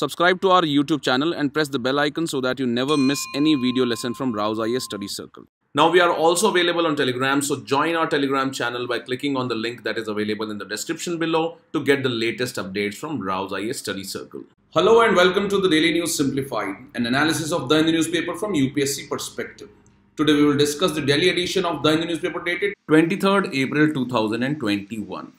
Subscribe to our YouTube channel and press the bell icon so that you never miss any video lesson from Rouse IS Study Circle. Now we are also available on Telegram, so join our Telegram channel by clicking on the link that is available in the description below to get the latest updates from Rouse IS Study Circle. Hello and welcome to the Daily News Simplified, an analysis of the Hindu newspaper from UPSC perspective. Today we will discuss the Delhi edition of the Hindu newspaper dated 23rd April 2021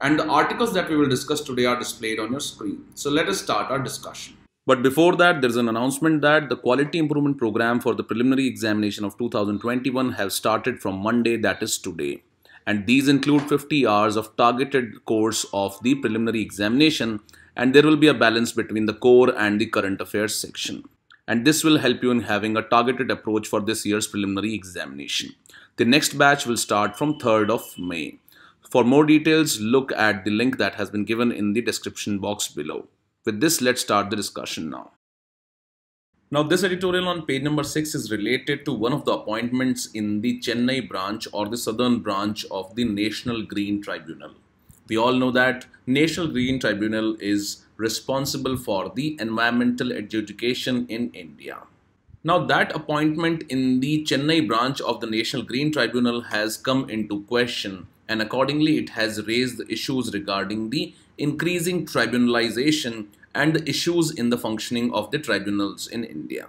and the articles that we will discuss today are displayed on your screen. So let us start our discussion. But before that, there's an announcement that the quality improvement program for the preliminary examination of 2021 have started from Monday, that is today. And these include 50 hours of targeted course of the preliminary examination and there will be a balance between the core and the current affairs section. And this will help you in having a targeted approach for this year's preliminary examination. The next batch will start from 3rd of May. For more details, look at the link that has been given in the description box below. With this, let's start the discussion now. Now, this editorial on page number 6 is related to one of the appointments in the Chennai branch or the southern branch of the National Green Tribunal. We all know that National Green Tribunal is responsible for the environmental adjudication in India. Now that appointment in the Chennai branch of the National Green Tribunal has come into question and accordingly it has raised issues regarding the increasing tribunalization and the issues in the functioning of the tribunals in India.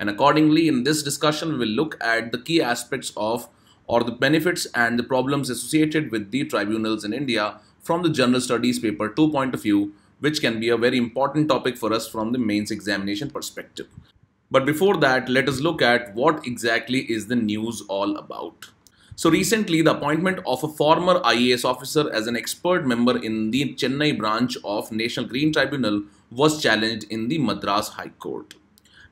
And accordingly, in this discussion, we will look at the key aspects of or the benefits and the problems associated with the tribunals in India from the General Studies paper 2 point of view, which can be a very important topic for us from the mains examination perspective. But before that, let us look at what exactly is the news all about. So recently, the appointment of a former IAS officer as an expert member in the Chennai branch of National Green Tribunal was challenged in the Madras High Court.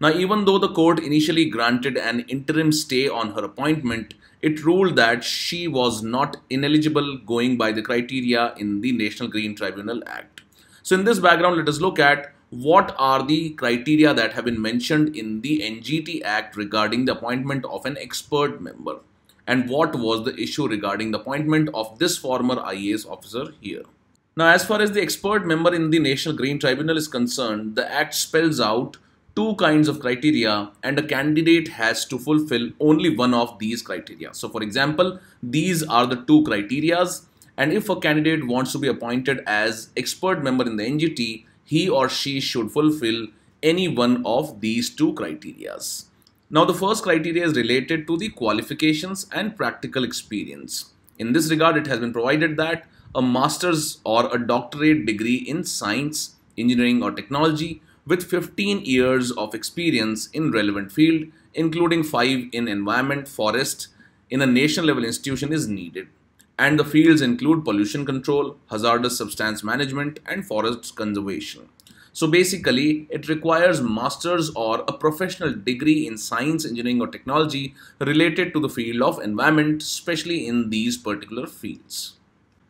Now, even though the court initially granted an interim stay on her appointment, it ruled that she was not ineligible going by the criteria in the National Green Tribunal Act. So in this background, let us look at what are the criteria that have been mentioned in the NGT Act regarding the appointment of an expert member and what was the issue regarding the appointment of this former IAS officer here. Now, as far as the expert member in the National Green Tribunal is concerned, the Act spells out two kinds of criteria and a candidate has to fulfill only one of these criteria. So, for example, these are the two criterias and if a candidate wants to be appointed as expert member in the NGT, he or she should fulfill any one of these two criterias. Now the first criteria is related to the qualifications and practical experience. In this regard, it has been provided that a master's or a doctorate degree in science, engineering or technology with 15 years of experience in relevant field, including 5 in environment, forest, in a nation level institution is needed. And the fields include pollution control, hazardous substance management and forest conservation. So basically, it requires master's or a professional degree in science, engineering or technology related to the field of environment, especially in these particular fields.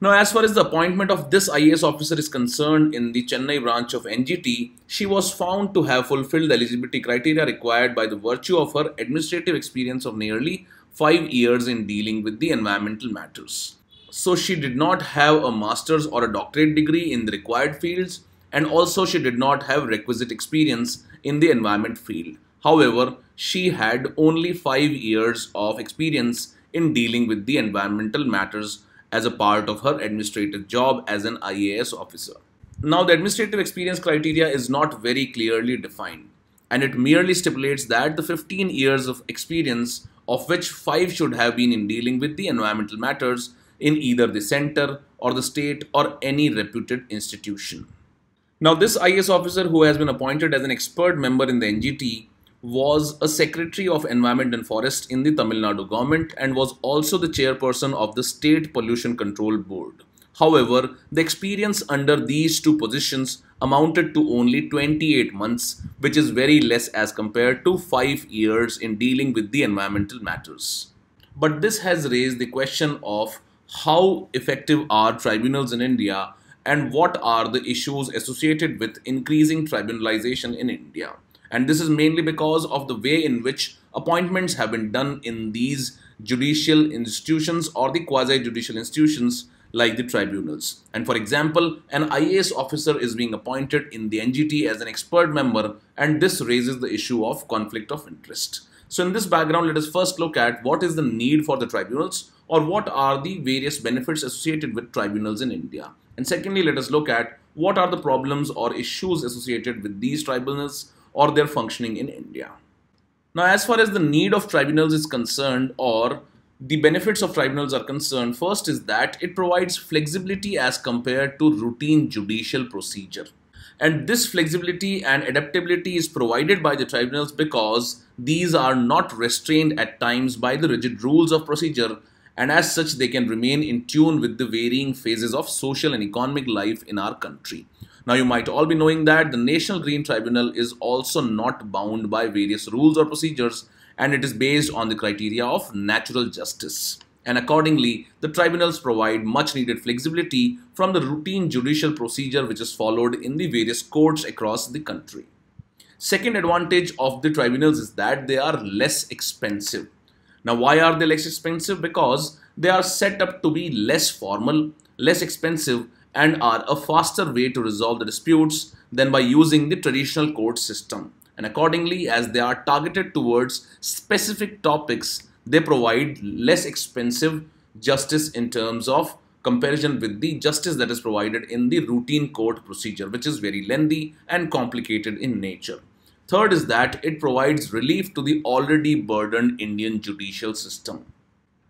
Now, as far as the appointment of this IAS officer is concerned in the Chennai branch of NGT, she was found to have fulfilled the eligibility criteria required by the virtue of her administrative experience of nearly five years in dealing with the environmental matters. So she did not have a master's or a doctorate degree in the required fields and also she did not have requisite experience in the environment field. However, she had only 5 years of experience in dealing with the environmental matters as a part of her administrative job as an IAS officer. Now, the administrative experience criteria is not very clearly defined and it merely stipulates that the 15 years of experience of which 5 should have been in dealing with the environmental matters in either the center or the state or any reputed institution. Now, this IS officer who has been appointed as an expert member in the NGT was a secretary of environment and forest in the Tamil Nadu government and was also the chairperson of the state pollution control board. However, the experience under these two positions amounted to only 28 months, which is very less as compared to 5 years in dealing with the environmental matters. But this has raised the question of how effective are tribunals in India and what are the issues associated with increasing tribunalization in India. And this is mainly because of the way in which appointments have been done in these judicial institutions or the quasi-judicial institutions like the tribunals. And for example, an IAS officer is being appointed in the NGT as an expert member and this raises the issue of conflict of interest. So in this background, let us first look at what is the need for the tribunals or what are the various benefits associated with tribunals in India. And secondly, let us look at what are the problems or issues associated with these tribunals or their functioning in India. Now, as far as the need of tribunals is concerned or the benefits of tribunals are concerned, first is that it provides flexibility as compared to routine judicial procedure. And this flexibility and adaptability is provided by the tribunals because these are not restrained at times by the rigid rules of procedure and as such they can remain in tune with the varying phases of social and economic life in our country. Now you might all be knowing that the National Green Tribunal is also not bound by various rules or procedures and it is based on the criteria of natural justice. And accordingly, the tribunals provide much needed flexibility from the routine judicial procedure which is followed in the various courts across the country. Second advantage of the tribunals is that they are less expensive. Now, why are they less expensive? Because they are set up to be less formal, less expensive, and are a faster way to resolve the disputes than by using the traditional court system. And accordingly, as they are targeted towards specific topics, they provide less expensive justice in terms of comparison with the justice that is provided in the routine court procedure, which is very lengthy and complicated in nature. Third is that it provides relief to the already burdened Indian judicial system.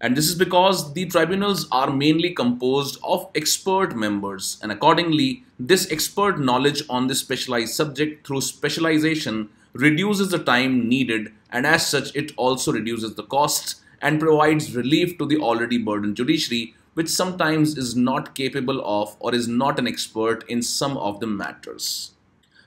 And this is because the tribunals are mainly composed of expert members, and accordingly, this expert knowledge on this specialized subject through specialization reduces the time needed, and as such, it also reduces the costs and provides relief to the already burdened judiciary, which sometimes is not capable of or is not an expert in some of the matters.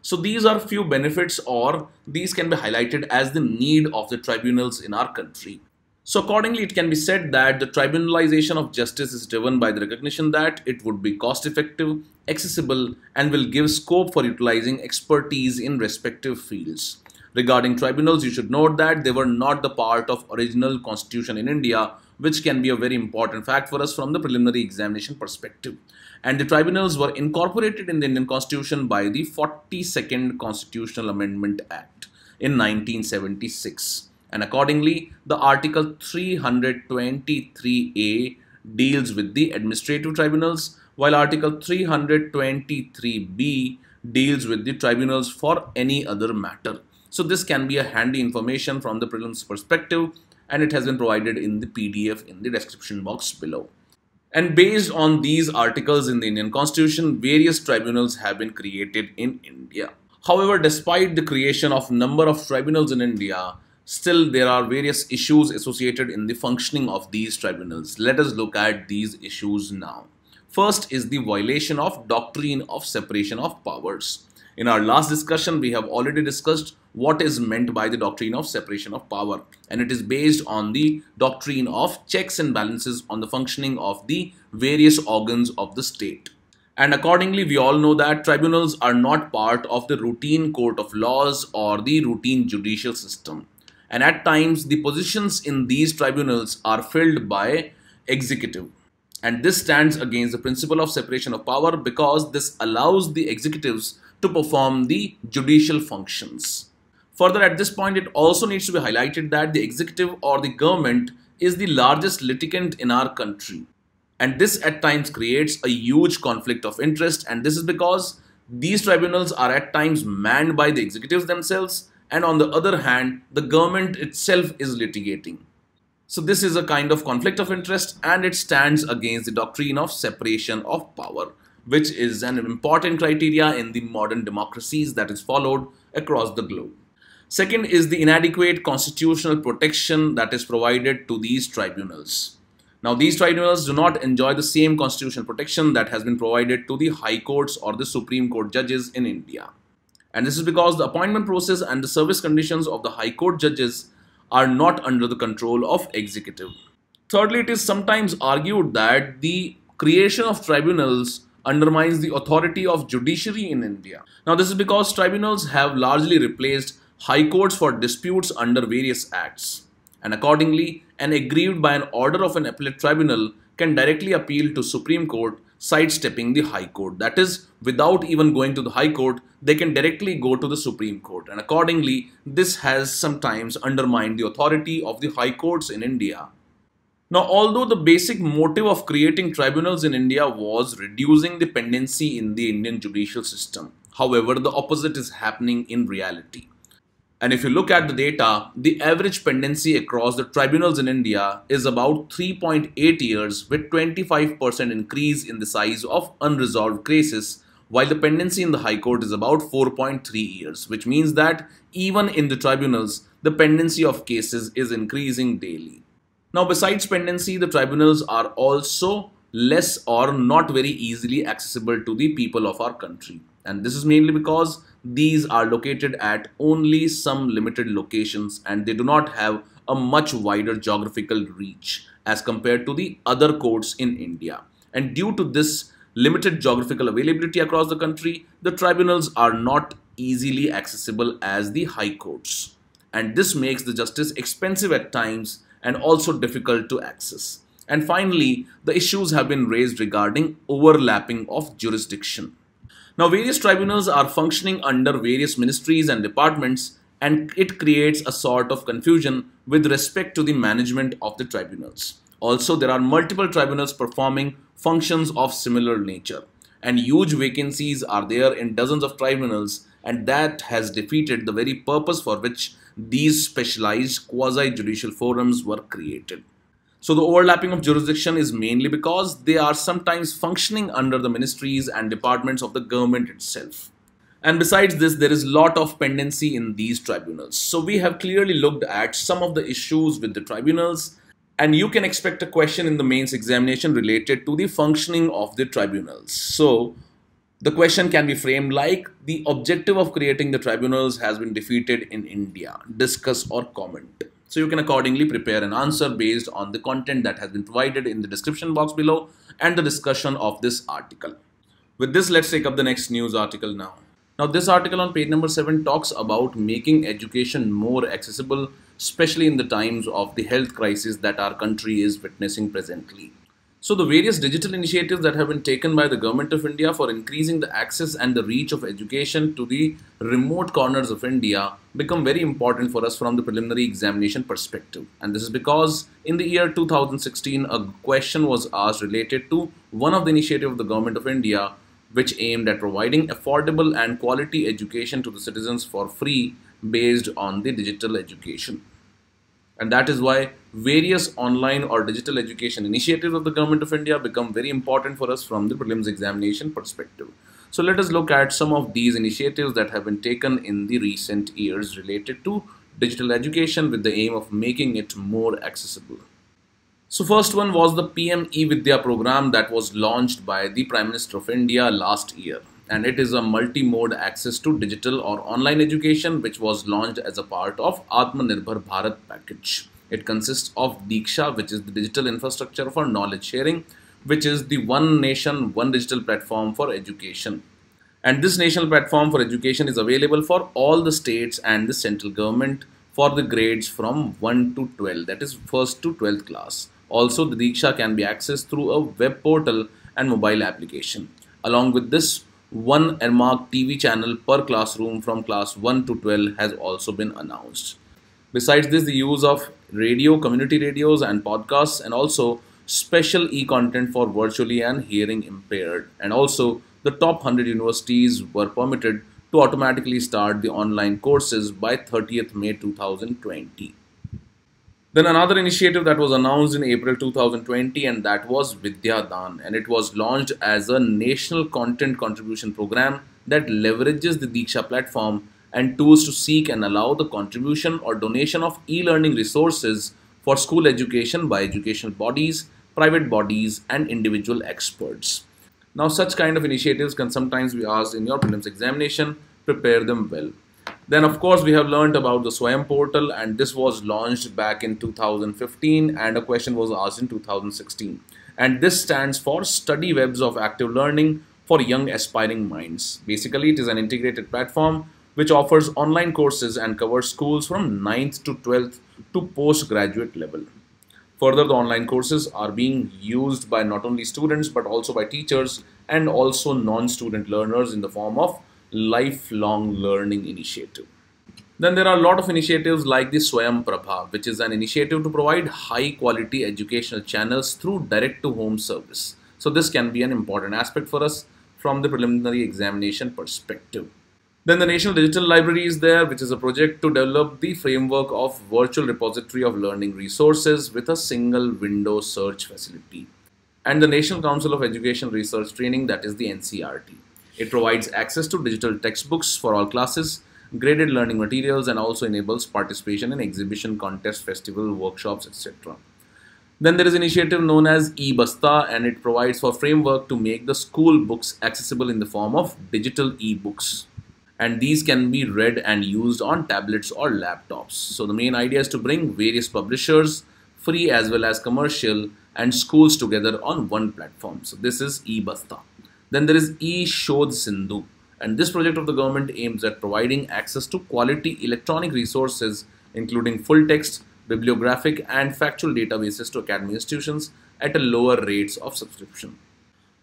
So these are few benefits or these can be highlighted as the need of the tribunals in our country. So accordingly, it can be said that the tribunalization of justice is driven by the recognition that it would be cost effective, accessible, and will give scope for utilizing expertise in respective fields. Regarding tribunals, you should note that they were not the part of original constitution in India, which can be a very important fact for us from the preliminary examination perspective and the tribunals were incorporated in the Indian Constitution by the 42nd Constitutional Amendment Act in 1976. And accordingly, the Article 323A deals with the administrative tribunals, while Article 323B deals with the tribunals for any other matter. So this can be a handy information from the prelims perspective and it has been provided in the PDF in the description box below. And based on these articles in the Indian constitution, various tribunals have been created in India. However, despite the creation of number of tribunals in India, still there are various issues associated in the functioning of these tribunals. Let us look at these issues now. First is the violation of doctrine of separation of powers. In our last discussion, we have already discussed what is meant by the doctrine of separation of power and it is based on the doctrine of checks and balances on the functioning of the various organs of the state. And accordingly, we all know that tribunals are not part of the routine court of laws or the routine judicial system. And at times, the positions in these tribunals are filled by executive. And this stands against the principle of separation of power because this allows the executives to perform the judicial functions. Further, at this point, it also needs to be highlighted that the executive or the government is the largest litigant in our country. And this at times creates a huge conflict of interest. And this is because these tribunals are at times manned by the executives themselves. And on the other hand, the government itself is litigating. So this is a kind of conflict of interest and it stands against the doctrine of separation of power which is an important criteria in the modern democracies that is followed across the globe. Second is the inadequate constitutional protection that is provided to these tribunals. Now, these tribunals do not enjoy the same constitutional protection that has been provided to the high courts or the Supreme Court judges in India. And this is because the appointment process and the service conditions of the high court judges are not under the control of executive. Thirdly, it is sometimes argued that the creation of tribunals undermines the authority of judiciary in India. Now, this is because tribunals have largely replaced high courts for disputes under various acts. And accordingly, an aggrieved by an order of an appellate tribunal can directly appeal to Supreme Court, sidestepping the High Court. That is, without even going to the High Court, they can directly go to the Supreme Court. And accordingly, this has sometimes undermined the authority of the High Courts in India. Now, although the basic motive of creating tribunals in India was reducing the pendency in the Indian judicial system, however, the opposite is happening in reality. And if you look at the data, the average pendency across the tribunals in India is about 3.8 years with 25% increase in the size of unresolved cases while the pendency in the High Court is about 4.3 years, which means that even in the tribunals, the pendency of cases is increasing daily. Now, besides pendency, the tribunals are also less or not very easily accessible to the people of our country. And this is mainly because these are located at only some limited locations and they do not have a much wider geographical reach as compared to the other courts in India. And due to this limited geographical availability across the country, the tribunals are not easily accessible as the high courts. And this makes the justice expensive at times and also difficult to access. And finally, the issues have been raised regarding overlapping of jurisdiction. Now, various tribunals are functioning under various ministries and departments, and it creates a sort of confusion with respect to the management of the tribunals. Also, there are multiple tribunals performing functions of similar nature, and huge vacancies are there in dozens of tribunals, and that has defeated the very purpose for which these specialized quasi-judicial forums were created. So the overlapping of jurisdiction is mainly because they are sometimes functioning under the ministries and departments of the government itself. And besides this, there is lot of pendency in these tribunals. So we have clearly looked at some of the issues with the tribunals and you can expect a question in the mains examination related to the functioning of the tribunals. So the question can be framed like the objective of creating the tribunals has been defeated in India. Discuss or comment. So you can accordingly prepare an answer based on the content that has been provided in the description box below and the discussion of this article. With this, let's take up the next news article now. Now this article on page number 7 talks about making education more accessible, especially in the times of the health crisis that our country is witnessing presently. So, the various digital initiatives that have been taken by the Government of India for increasing the access and the reach of education to the remote corners of India become very important for us from the preliminary examination perspective. And this is because in the year 2016, a question was asked related to one of the initiative of the Government of India which aimed at providing affordable and quality education to the citizens for free based on the digital education. And that is why various online or digital education initiatives of the Government of India become very important for us from the prelims examination perspective. So let us look at some of these initiatives that have been taken in the recent years related to digital education with the aim of making it more accessible. So first one was the PM vidya program that was launched by the Prime Minister of India last year and it is a multi-mode access to digital or online education which was launched as a part of Atmanirbhar Bharat package. It consists of Diksha which is the digital infrastructure for knowledge sharing which is the one nation one digital platform for education. And this national platform for education is available for all the states and the central government for the grades from 1 to 12 that is 1st to 12th class. Also the Diksha can be accessed through a web portal and mobile application. Along with this one Airmark TV channel per classroom from class 1 to 12 has also been announced. Besides this, the use of radio, community radios and podcasts and also special e-content for virtually and hearing impaired. And also the top 100 universities were permitted to automatically start the online courses by 30th May 2020. Then another initiative that was announced in April 2020 and that was Vidyadan and it was launched as a national content contribution program that leverages the Diksha platform and tools to seek and allow the contribution or donation of e-learning resources for school education by educational bodies, private bodies and individual experts. Now such kind of initiatives can sometimes be asked in your prelims examination, prepare them well. Then of course we have learned about the Swayam portal and this was launched back in 2015 and a question was asked in 2016. And this stands for Study Webs of Active Learning for Young Aspiring Minds. Basically it is an integrated platform which offers online courses and covers schools from 9th to 12th to postgraduate level. Further, the online courses are being used by not only students but also by teachers and also non-student learners in the form of lifelong learning initiative. Then there are a lot of initiatives like the Swayam Prabha, which is an initiative to provide high quality educational channels through direct to home service. So this can be an important aspect for us from the preliminary examination perspective. Then the National Digital Library is there, which is a project to develop the framework of virtual repository of learning resources with a single window search facility. And the National Council of Education Research Training, that is the NCRT. It provides access to digital textbooks for all classes, graded learning materials, and also enables participation in exhibition, contests, festival, workshops, etc. Then there is initiative known as eBasta and it provides for framework to make the school books accessible in the form of digital e-books. And these can be read and used on tablets or laptops. So the main idea is to bring various publishers, free as well as commercial and schools together on one platform. So this is eBasta. Then there is e-Shodh Sindhu and this project of the government aims at providing access to quality electronic resources including full text, bibliographic and factual databases to academic institutions at a lower rates of subscription.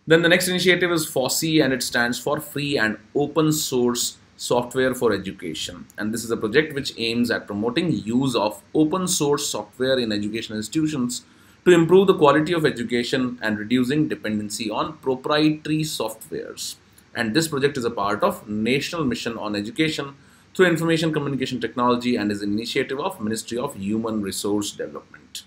Then the next initiative is FOSSI and it stands for Free and Open Source Software for Education. And this is a project which aims at promoting use of open source software in educational institutions to improve the quality of education and reducing dependency on proprietary softwares. And this project is a part of National Mission on Education through Information Communication Technology and is an initiative of Ministry of Human Resource Development.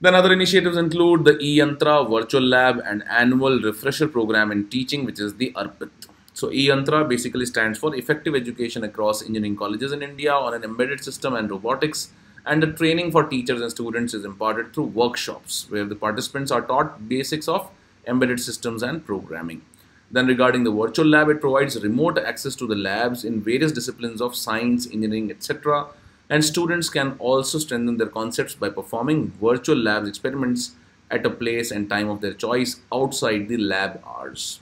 Then other initiatives include the eYantra Virtual Lab and annual refresher program in teaching which is the ARPIT. So eYantra basically stands for Effective Education Across Engineering Colleges in India on an Embedded System and Robotics and the training for teachers and students is imparted through workshops where the participants are taught basics of embedded systems and programming. Then regarding the virtual lab, it provides remote access to the labs in various disciplines of science, engineering, etc. And students can also strengthen their concepts by performing virtual labs experiments at a place and time of their choice outside the lab hours.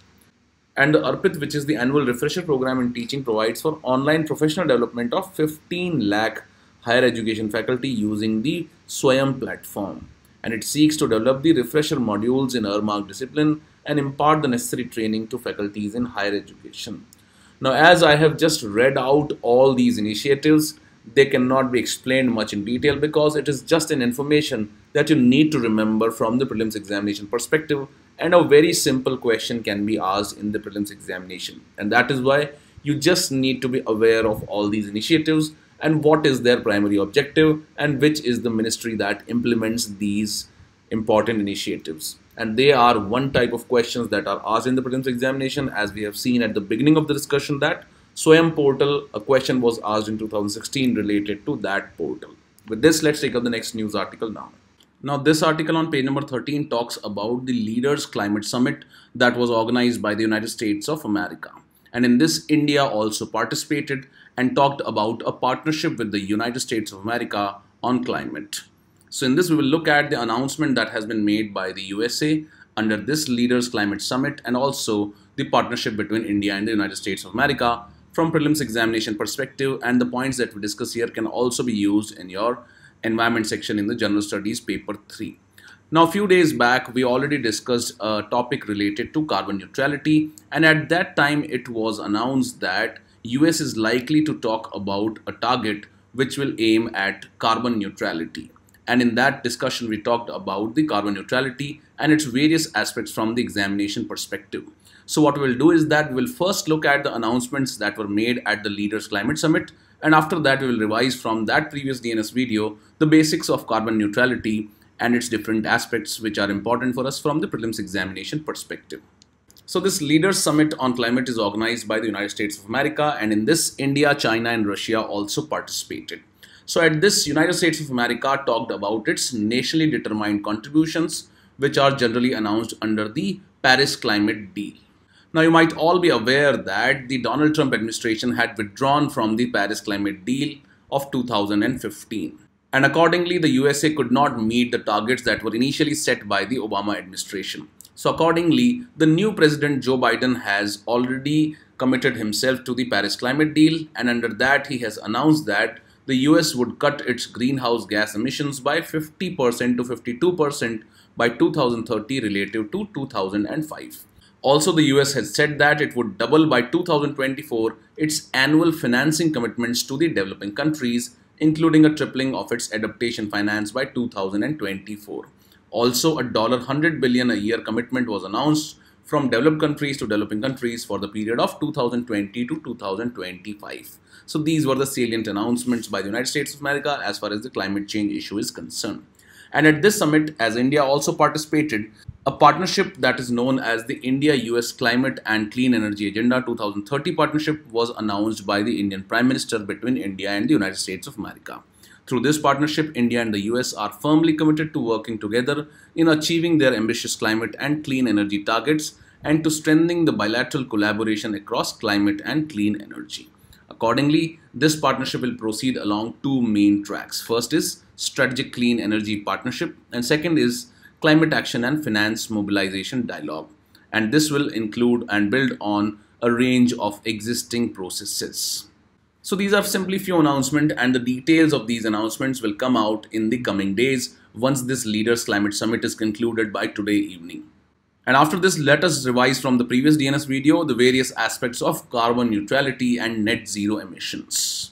And the ARPIT, which is the annual refresher program in teaching, provides for online professional development of 15 lakh higher education faculty using the Swayam platform and it seeks to develop the refresher modules in earmarked discipline and impart the necessary training to faculties in higher education. Now as I have just read out all these initiatives, they cannot be explained much in detail because it is just an information that you need to remember from the prelims examination perspective and a very simple question can be asked in the prelims examination and that is why you just need to be aware of all these initiatives and what is their primary objective and which is the ministry that implements these important initiatives and they are one type of questions that are asked in the prelims examination as we have seen at the beginning of the discussion that Swayam portal a question was asked in 2016 related to that portal with this let's take up the next news article now now this article on page number 13 talks about the leaders climate summit that was organized by the United States of America and in this India also participated and talked about a partnership with the United States of America on climate. So in this we will look at the announcement that has been made by the USA under this Leaders Climate Summit and also the partnership between India and the United States of America from prelims examination perspective and the points that we discuss here can also be used in your environment section in the general studies paper 3. Now, a few days back, we already discussed a topic related to carbon neutrality, and at that time, it was announced that US is likely to talk about a target which will aim at carbon neutrality. And in that discussion, we talked about the carbon neutrality and its various aspects from the examination perspective. So what we'll do is that we'll first look at the announcements that were made at the Leaders Climate Summit and after that we will revise from that previous DNS video the basics of carbon neutrality and its different aspects which are important for us from the prelims examination perspective. So this Leaders Summit on Climate is organized by the United States of America and in this India, China and Russia also participated. So at this United States of America talked about its nationally determined contributions which are generally announced under the Paris Climate Deal. Now, you might all be aware that the Donald Trump administration had withdrawn from the Paris Climate Deal of 2015 and accordingly, the USA could not meet the targets that were initially set by the Obama administration. So, accordingly, the new president Joe Biden has already committed himself to the Paris Climate Deal, and under that, he has announced that the US would cut its greenhouse gas emissions by 50% to 52% by 2030 relative to 2005. Also, the US has said that it would double by 2024 its annual financing commitments to the developing countries including a tripling of its adaptation finance by 2024. Also, a $100 billion a year commitment was announced from developed countries to developing countries for the period of 2020 to 2025. So these were the salient announcements by the United States of America as far as the climate change issue is concerned. And at this summit, as India also participated, a partnership that is known as the India US Climate and Clean Energy Agenda 2030 partnership was announced by the Indian Prime Minister between India and the United States of America. Through this partnership, India and the US are firmly committed to working together in achieving their ambitious climate and clean energy targets and to strengthening the bilateral collaboration across climate and clean energy. Accordingly, this partnership will proceed along two main tracks. First is Strategic Clean Energy Partnership and second is climate action and finance mobilization dialogue. And this will include and build on a range of existing processes. So these are simply few announcements and the details of these announcements will come out in the coming days once this Leaders Climate Summit is concluded by today evening. And after this, let us revise from the previous DNS video the various aspects of carbon neutrality and net zero emissions.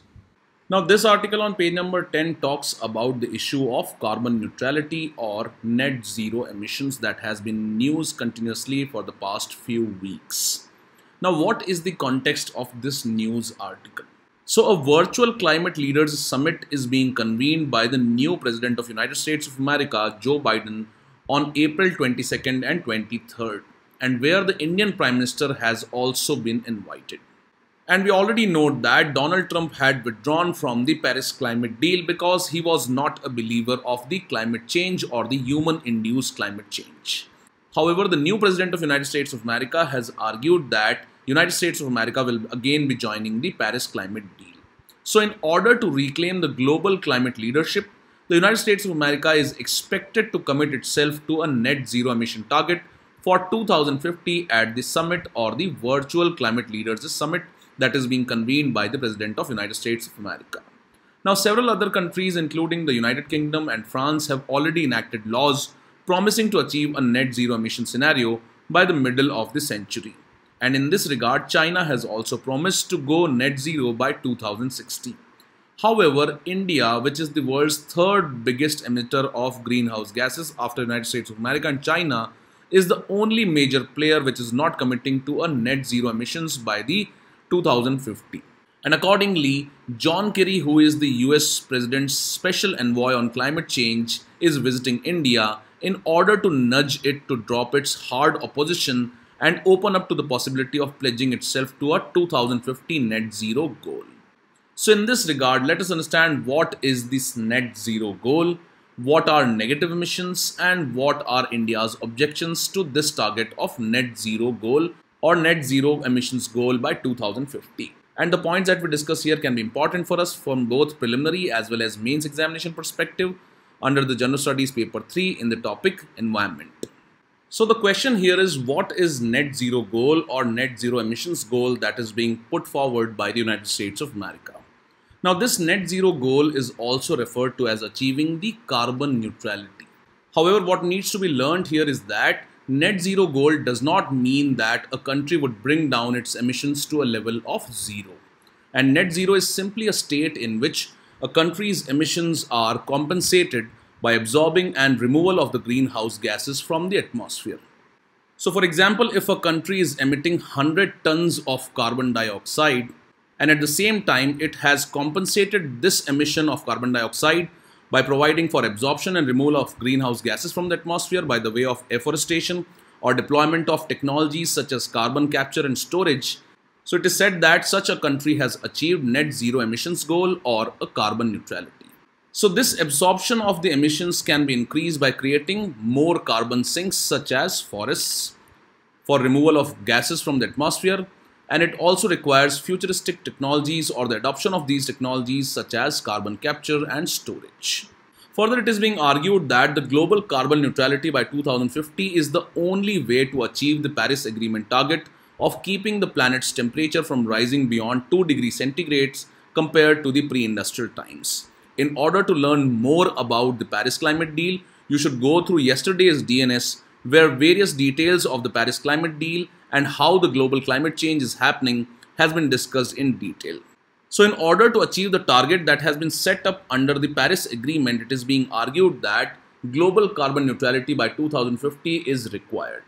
Now this article on page number 10 talks about the issue of carbon neutrality or net zero emissions that has been news continuously for the past few weeks. Now what is the context of this news article? So a virtual climate leaders summit is being convened by the new president of United States of America Joe Biden on April 22nd and 23rd and where the Indian prime minister has also been invited. And we already know that Donald Trump had withdrawn from the Paris climate deal because he was not a believer of the climate change or the human induced climate change. However, the new president of United States of America has argued that United States of America will again be joining the Paris climate deal. So in order to reclaim the global climate leadership, the United States of America is expected to commit itself to a net zero emission target for 2050 at the summit or the virtual climate leaders summit that is being convened by the President of United States of America. Now, several other countries, including the United Kingdom and France, have already enacted laws promising to achieve a net zero emission scenario by the middle of the century. And in this regard, China has also promised to go net zero by 2060. However, India, which is the world's third biggest emitter of greenhouse gases after United States of America and China, is the only major player which is not committing to a net zero emissions by the 2050. And accordingly, John Kerry, who is the US President's special envoy on climate change, is visiting India in order to nudge it to drop its hard opposition and open up to the possibility of pledging itself to a 2015 net zero goal. So, in this regard, let us understand what is this net zero goal, what are negative emissions, and what are India's objections to this target of net zero goal or net zero emissions goal by 2050. And the points that we discuss here can be important for us from both preliminary as well as mains examination perspective under the General Studies paper 3 in the topic environment. So the question here is what is net zero goal or net zero emissions goal that is being put forward by the United States of America. Now this net zero goal is also referred to as achieving the carbon neutrality. However, what needs to be learned here is that net zero goal does not mean that a country would bring down its emissions to a level of zero. And net zero is simply a state in which a country's emissions are compensated by absorbing and removal of the greenhouse gases from the atmosphere. So for example, if a country is emitting 100 tons of carbon dioxide and at the same time it has compensated this emission of carbon dioxide by providing for absorption and removal of greenhouse gases from the atmosphere by the way of afforestation or deployment of technologies such as carbon capture and storage. So it is said that such a country has achieved net zero emissions goal or a carbon neutrality. So this absorption of the emissions can be increased by creating more carbon sinks such as forests for removal of gases from the atmosphere and it also requires futuristic technologies or the adoption of these technologies such as carbon capture and storage. Further, it is being argued that the global carbon neutrality by 2050 is the only way to achieve the Paris Agreement target of keeping the planet's temperature from rising beyond 2 degrees centigrade compared to the pre-industrial times. In order to learn more about the Paris Climate Deal, you should go through yesterday's DNS where various details of the Paris Climate Deal and how the global climate change is happening has been discussed in detail. So, in order to achieve the target that has been set up under the Paris Agreement, it is being argued that global carbon neutrality by 2050 is required.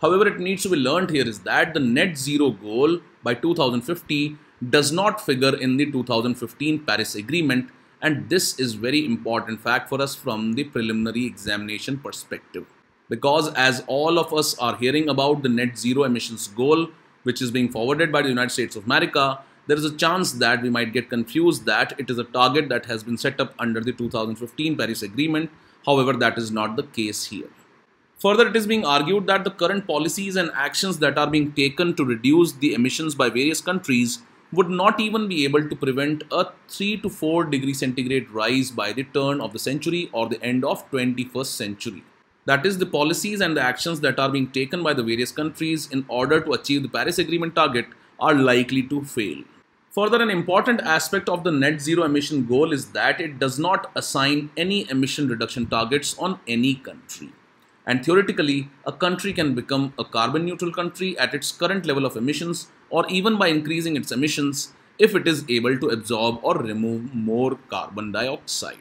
However, it needs to be learned here is that the net zero goal by 2050 does not figure in the 2015 Paris Agreement and this is very important fact for us from the preliminary examination perspective. Because as all of us are hearing about the net zero emissions goal, which is being forwarded by the United States of America, there is a chance that we might get confused that it is a target that has been set up under the 2015 Paris Agreement. However, that is not the case here. Further, it is being argued that the current policies and actions that are being taken to reduce the emissions by various countries would not even be able to prevent a 3 to 4 degree centigrade rise by the turn of the century or the end of 21st century that is the policies and the actions that are being taken by the various countries in order to achieve the Paris Agreement target are likely to fail. Further, an important aspect of the net zero emission goal is that it does not assign any emission reduction targets on any country. And theoretically, a country can become a carbon neutral country at its current level of emissions or even by increasing its emissions if it is able to absorb or remove more carbon dioxide.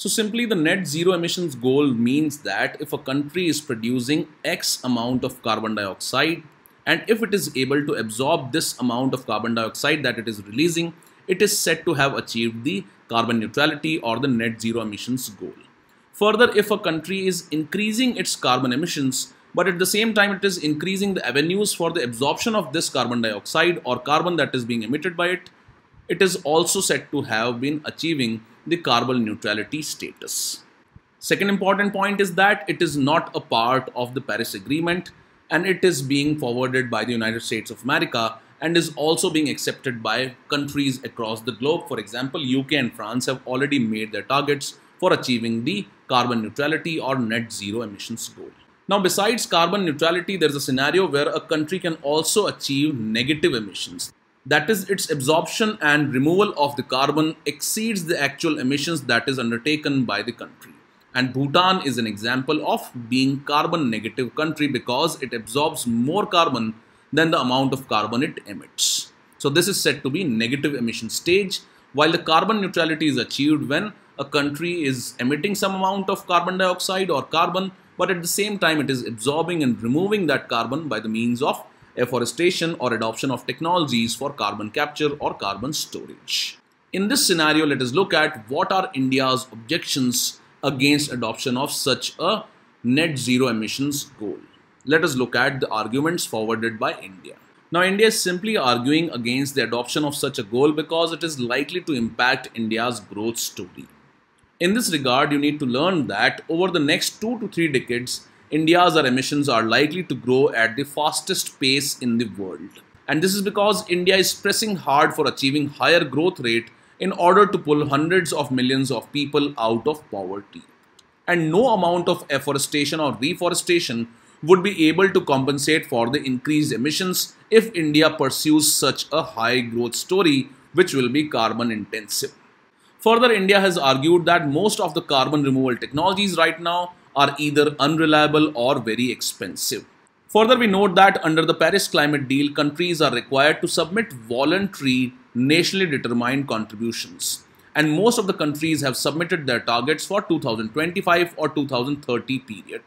So simply the net zero emissions goal means that if a country is producing X amount of carbon dioxide and if it is able to absorb this amount of carbon dioxide that it is releasing, it is said to have achieved the carbon neutrality or the net zero emissions goal. Further, if a country is increasing its carbon emissions, but at the same time it is increasing the avenues for the absorption of this carbon dioxide or carbon that is being emitted by it, it is also said to have been achieving the carbon neutrality status. Second important point is that it is not a part of the Paris Agreement and it is being forwarded by the United States of America and is also being accepted by countries across the globe. For example, UK and France have already made their targets for achieving the carbon neutrality or net zero emissions goal. Now, besides carbon neutrality, there's a scenario where a country can also achieve negative emissions that is its absorption and removal of the carbon exceeds the actual emissions that is undertaken by the country and Bhutan is an example of being carbon negative country because it absorbs more carbon than the amount of carbon it emits. So this is said to be negative emission stage while the carbon neutrality is achieved when a country is emitting some amount of carbon dioxide or carbon but at the same time it is absorbing and removing that carbon by the means of afforestation or adoption of technologies for carbon capture or carbon storage. In this scenario, let us look at what are India's objections against adoption of such a net zero emissions goal. Let us look at the arguments forwarded by India. Now, India is simply arguing against the adoption of such a goal because it is likely to impact India's growth story. In this regard, you need to learn that over the next two to three decades, India's emissions are likely to grow at the fastest pace in the world. And this is because India is pressing hard for achieving higher growth rate in order to pull hundreds of millions of people out of poverty. And no amount of afforestation or reforestation would be able to compensate for the increased emissions if India pursues such a high growth story, which will be carbon intensive. Further, India has argued that most of the carbon removal technologies right now are either unreliable or very expensive. Further, we note that under the Paris Climate Deal, countries are required to submit voluntary, nationally determined contributions. And most of the countries have submitted their targets for 2025 or 2030 period.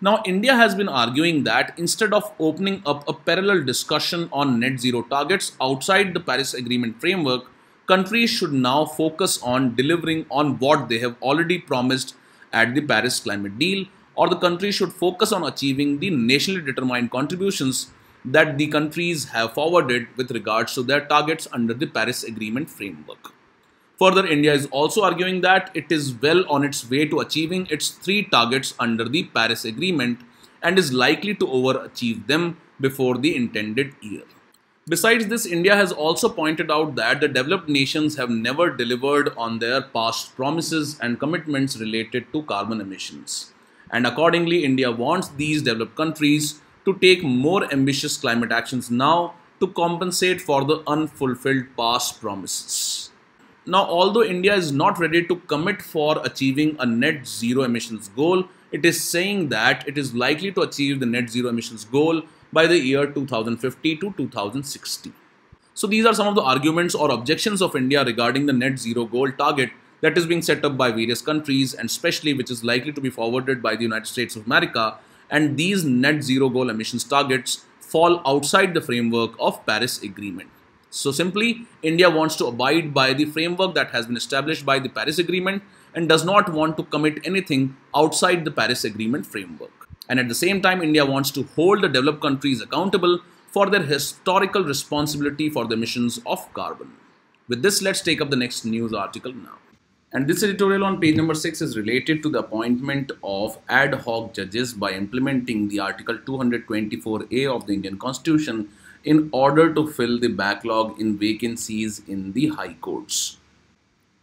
Now, India has been arguing that instead of opening up a parallel discussion on net zero targets outside the Paris Agreement framework, countries should now focus on delivering on what they have already promised at the Paris Climate Deal or the country should focus on achieving the nationally determined contributions that the countries have forwarded with regards to their targets under the Paris Agreement framework. Further, India is also arguing that it is well on its way to achieving its three targets under the Paris Agreement and is likely to overachieve them before the intended year. Besides this, India has also pointed out that the developed nations have never delivered on their past promises and commitments related to carbon emissions. And accordingly, India wants these developed countries to take more ambitious climate actions now to compensate for the unfulfilled past promises. Now, although India is not ready to commit for achieving a net zero emissions goal, it is saying that it is likely to achieve the net zero emissions goal by the year 2050 to 2060. So these are some of the arguments or objections of India regarding the net zero goal target that is being set up by various countries and especially which is likely to be forwarded by the United States of America and these net zero goal emissions targets fall outside the framework of Paris Agreement. So simply, India wants to abide by the framework that has been established by the Paris Agreement and does not want to commit anything outside the Paris Agreement framework. And at the same time, India wants to hold the developed countries accountable for their historical responsibility for the emissions of carbon. With this, let's take up the next news article now. And this editorial on page number 6 is related to the appointment of ad hoc judges by implementing the Article 224A of the Indian Constitution in order to fill the backlog in vacancies in the high courts.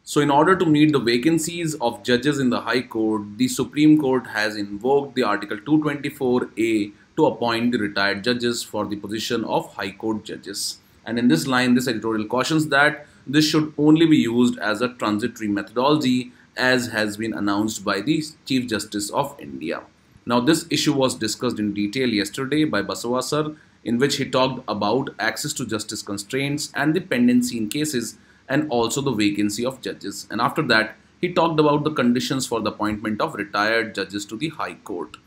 So, in order to meet the vacancies of judges in the High Court, the Supreme Court has invoked the Article 224A to appoint the retired judges for the position of High Court judges. And in this line, this editorial cautions that this should only be used as a transitory methodology as has been announced by the Chief Justice of India. Now, this issue was discussed in detail yesterday by Basawasar, in which he talked about access to justice constraints and the pendency in cases and also the vacancy of judges. And after that, he talked about the conditions for the appointment of retired judges to the High Court.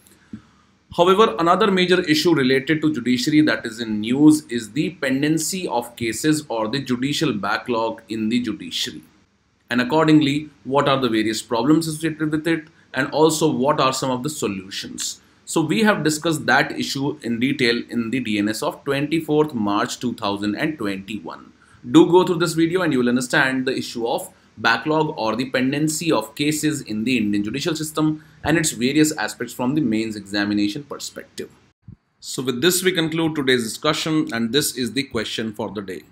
However, another major issue related to judiciary that is in news is the pendency of cases or the judicial backlog in the judiciary. And accordingly, what are the various problems associated with it and also what are some of the solutions. So we have discussed that issue in detail in the DNS of 24th March 2021. Do go through this video and you will understand the issue of backlog or the pendency of cases in the Indian judicial system and its various aspects from the mains examination perspective. So with this we conclude today's discussion and this is the question for the day.